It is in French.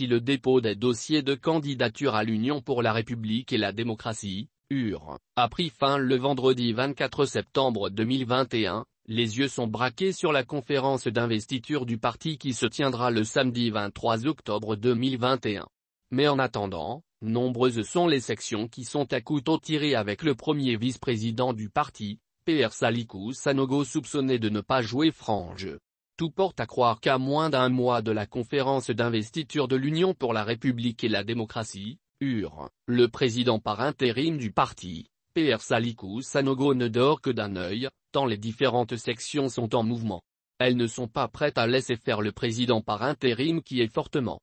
si le dépôt des dossiers de candidature à l'Union pour la République et la démocratie, UR, a pris fin le vendredi 24 septembre 2021, les yeux sont braqués sur la conférence d'investiture du parti qui se tiendra le samedi 23 octobre 2021. Mais en attendant, nombreuses sont les sections qui sont à couteau tiré avec le premier vice-président du parti, Pierre Salikou Sanogo soupçonné de ne pas jouer frange. Tout porte à croire qu'à moins d'un mois de la conférence d'investiture de l'Union pour la République et la démocratie, UR, le président par intérim du parti, PR Salikou Sanogo ne dort que d'un œil, tant les différentes sections sont en mouvement. Elles ne sont pas prêtes à laisser faire le président par intérim qui est fortement